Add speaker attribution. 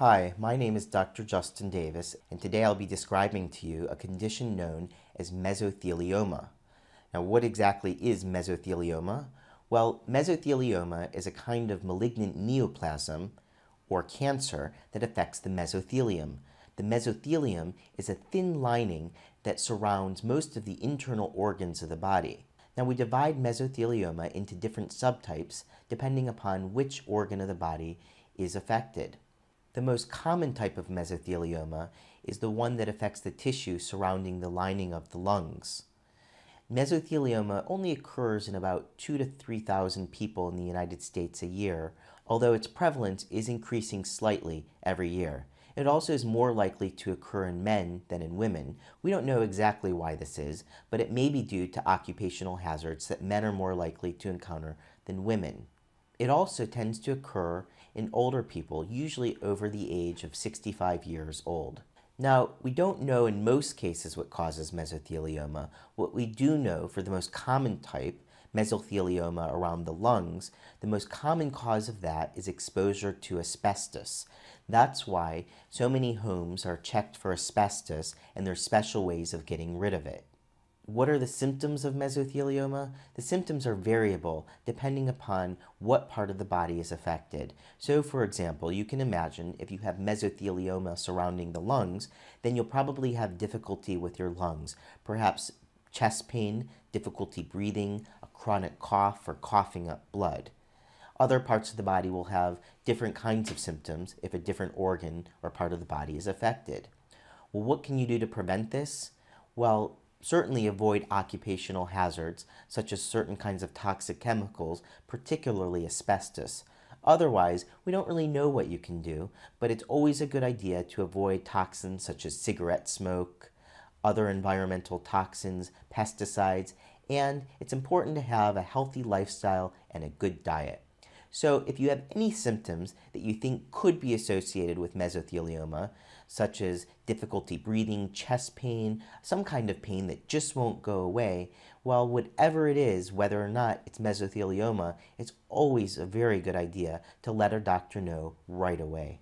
Speaker 1: Hi, my name is Dr. Justin Davis, and today I'll be describing to you a condition known as mesothelioma. Now, what exactly is mesothelioma? Well, mesothelioma is a kind of malignant neoplasm or cancer that affects the mesothelium. The mesothelium is a thin lining that surrounds most of the internal organs of the body. Now, we divide mesothelioma into different subtypes depending upon which organ of the body is affected. The most common type of mesothelioma is the one that affects the tissue surrounding the lining of the lungs. Mesothelioma only occurs in about 2 to 3,000 people in the United States a year, although its prevalence is increasing slightly every year. It also is more likely to occur in men than in women. We don't know exactly why this is, but it may be due to occupational hazards that men are more likely to encounter than women. It also tends to occur in older people, usually over the age of 65 years old. Now, we don't know in most cases what causes mesothelioma. What we do know for the most common type, mesothelioma around the lungs, the most common cause of that is exposure to asbestos. That's why so many homes are checked for asbestos and there's special ways of getting rid of it. What are the symptoms of mesothelioma? The symptoms are variable depending upon what part of the body is affected. So, for example, you can imagine if you have mesothelioma surrounding the lungs, then you'll probably have difficulty with your lungs, perhaps chest pain, difficulty breathing, a chronic cough, or coughing up blood. Other parts of the body will have different kinds of symptoms if a different organ or part of the body is affected. Well, what can you do to prevent this? Well, certainly avoid occupational hazards, such as certain kinds of toxic chemicals, particularly asbestos. Otherwise, we don't really know what you can do, but it's always a good idea to avoid toxins such as cigarette smoke, other environmental toxins, pesticides, and it's important to have a healthy lifestyle and a good diet. So if you have any symptoms that you think could be associated with mesothelioma, such as difficulty breathing, chest pain, some kind of pain that just won't go away, well, whatever it is, whether or not it's mesothelioma, it's always a very good idea to let a doctor know right away.